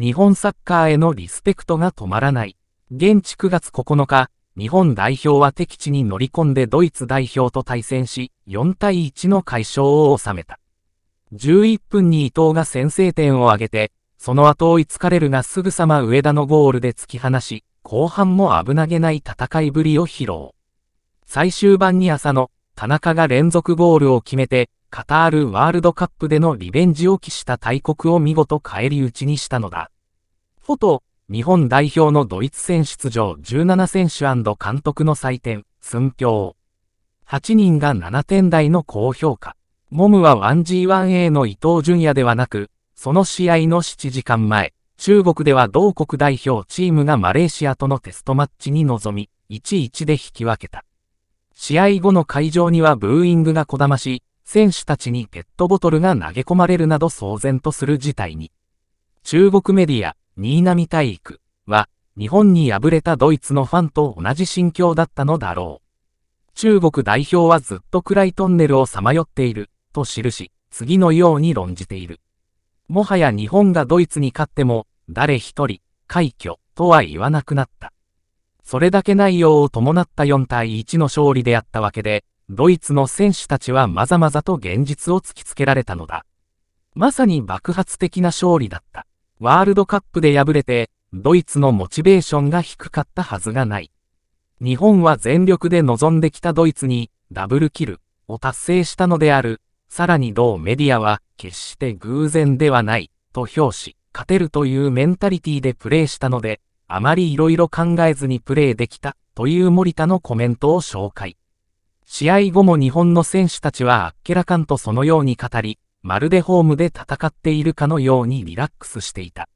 日本サッカーへのリスペクトが止まらない。現地9月9日、日本代表は敵地に乗り込んでドイツ代表と対戦し、4対1の快勝を収めた。11分に伊藤が先制点を挙げて、その後追いつかれるがすぐさま上田のゴールで突き放し、後半も危なげない戦いぶりを披露。最終盤に浅野、田中が連続ゴールを決めて、カタールワールドカップでのリベンジを期した大国を見事返り討ちにしたのだ。フォト、日本代表のドイツ戦出場17選手監督の採点、寸評。8人が7点台の高評価。モムは 1G1A の伊藤淳也ではなく、その試合の7時間前、中国では同国代表チームがマレーシアとのテストマッチに臨み、1-1で引き分けた。試合後の会場にはブーイングがこだまし、選手たちにペットボトルが投げ込まれるなど騒然とする事態に。中国メディア、新浪体育は、日本に敗れたドイツのファンと同じ心境だったのだろう。中国代表はずっと暗いトンネルをさまよっている、と記し、次のように論じている。もはや日本がドイツに勝っても、誰一人、快挙、とは言わなくなった。それだけ内容を伴った4対1の勝利であったわけで、ドイツの選手たちはまざまざと現実を突きつけられたのだ。まさに爆発的な勝利だった。ワールドカップで敗れて、ドイツのモチベーションが低かったはずがない。日本は全力で臨んできたドイツに、ダブルキルを達成したのである。さらに同メディアは、決して偶然ではない、と評し、勝てるというメンタリティでプレーしたので、あまり色々考えずにプレーできた、という森田のコメントを紹介。試合後も日本の選手たちはあっけらかんとそのように語り、まるでホームで戦っているかのようにリラックスしていた。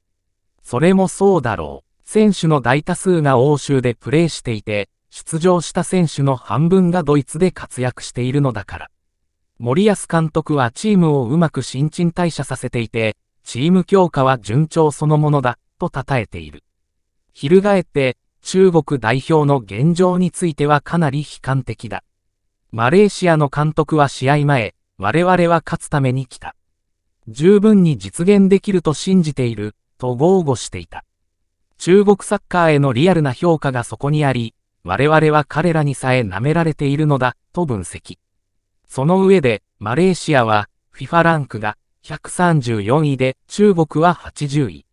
それもそうだろう。選手の大多数が欧州でプレーしていて、出場した選手の半分がドイツで活躍しているのだから。森保監督はチームをうまく新陳代謝させていて、チーム強化は順調そのものだ、と称えている。翻って、中国代表の現状についてはかなり悲観的だ。マレーシアの監督は試合前、我々は勝つために来た。十分に実現できると信じている、と豪語していた。中国サッカーへのリアルな評価がそこにあり、我々は彼らにさえ舐められているのだ、と分析。その上で、マレーシアは、FIFA ランクが134位で、中国は80位。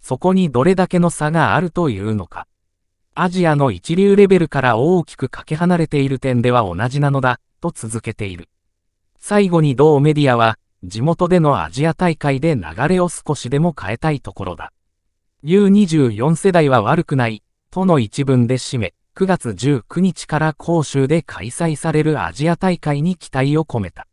そこにどれだけの差があるというのか。アジアの一流レベルから大きくかけ離れている点では同じなのだ、と続けている。最後に同メディアは、地元でのアジア大会で流れを少しでも変えたいところだ。U24 世代は悪くない、との一文で締め、9月19日から杭州で開催されるアジア大会に期待を込めた。